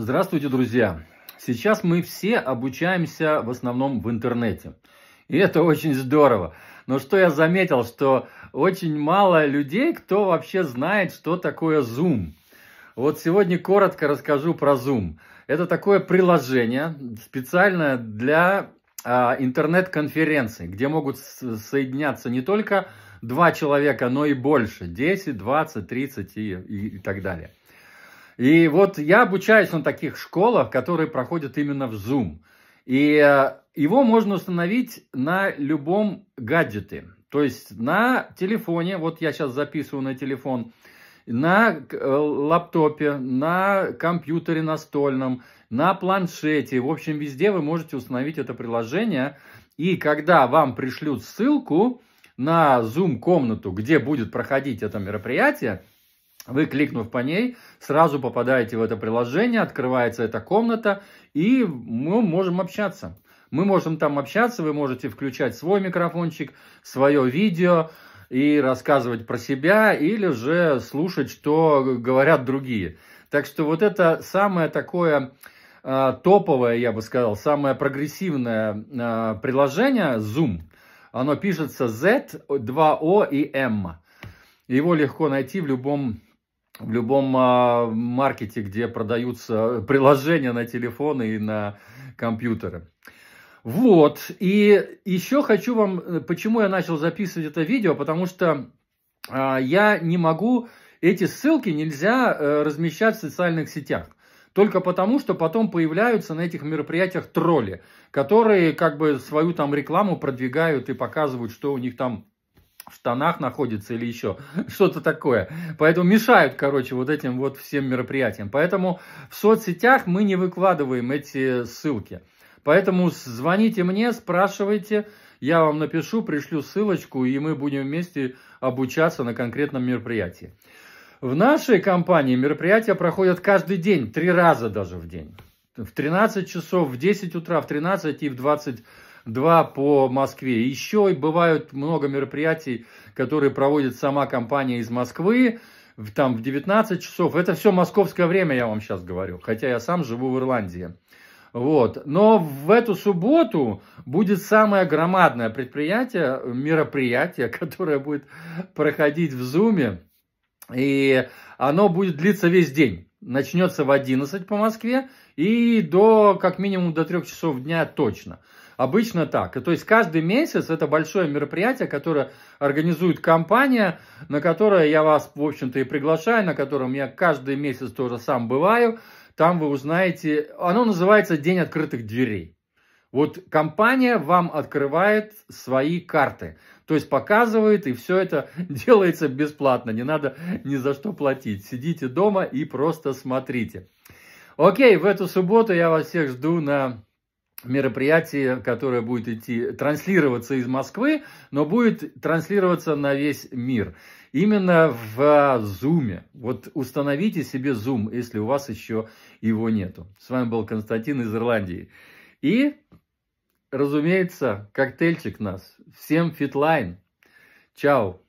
Здравствуйте, друзья! Сейчас мы все обучаемся в основном в интернете. И это очень здорово. Но что я заметил, что очень мало людей, кто вообще знает, что такое Zoom. Вот сегодня коротко расскажу про Zoom. Это такое приложение специально для а, интернет-конференций, где могут соединяться не только два человека, но и больше. 10, 20, 30 и, и, и так далее. И вот я обучаюсь на таких школах, которые проходят именно в Zoom. И э, его можно установить на любом гаджете. То есть на телефоне, вот я сейчас записываю на телефон, на э, лаптопе, на компьютере настольном, на планшете. В общем, везде вы можете установить это приложение. И когда вам пришлют ссылку на Zoom-комнату, где будет проходить это мероприятие, вы, кликнув по ней, сразу попадаете в это приложение, открывается эта комната, и мы можем общаться. Мы можем там общаться, вы можете включать свой микрофончик, свое видео и рассказывать про себя, или же слушать, что говорят другие. Так что вот это самое такое а, топовое, я бы сказал, самое прогрессивное а, приложение Zoom. Оно пишется Z, 2O и M. Его легко найти в любом в любом а, маркете, где продаются э, приложения на телефоны и на компьютеры. Вот, и еще хочу вам, э, почему я начал записывать это видео, потому что а, я не могу, эти ссылки нельзя э, размещать в социальных сетях. Только потому, что потом появляются на этих мероприятиях тролли, которые как бы свою там рекламу продвигают и показывают, что у них там в тонах находится или еще что-то такое. Поэтому мешают, короче, вот этим вот всем мероприятиям. Поэтому в соцсетях мы не выкладываем эти ссылки. Поэтому звоните мне, спрашивайте, я вам напишу, пришлю ссылочку, и мы будем вместе обучаться на конкретном мероприятии. В нашей компании мероприятия проходят каждый день, три раза даже в день. В 13 часов, в 10 утра, в 13 и в 20 два по Москве. Еще и бывают много мероприятий, которые проводит сама компания из Москвы, там в 19 часов. Это все московское время, я вам сейчас говорю, хотя я сам живу в Ирландии. Вот. Но в эту субботу будет самое громадное предприятие, мероприятие, которое будет проходить в Зуме. И оно будет длиться весь день. Начнется в 11 по Москве и до, как минимум, до 3 часов дня точно. Обычно так. То есть каждый месяц это большое мероприятие, которое организует компания, на которое я вас, в общем-то, и приглашаю, на котором я каждый месяц тоже сам бываю. Там вы узнаете, оно называется «День открытых дверей». Вот компания вам открывает свои карты, то есть показывает, и все это делается бесплатно, не надо ни за что платить. Сидите дома и просто смотрите. Окей, в эту субботу я вас всех жду на мероприятие, которое будет идти, транслироваться из Москвы, но будет транслироваться на весь мир. Именно в Zoom. Вот установите себе Zoom, если у вас еще его нету. С вами был Константин из Ирландии. И, разумеется, коктейльчик нас. Всем фитлайн. Чао.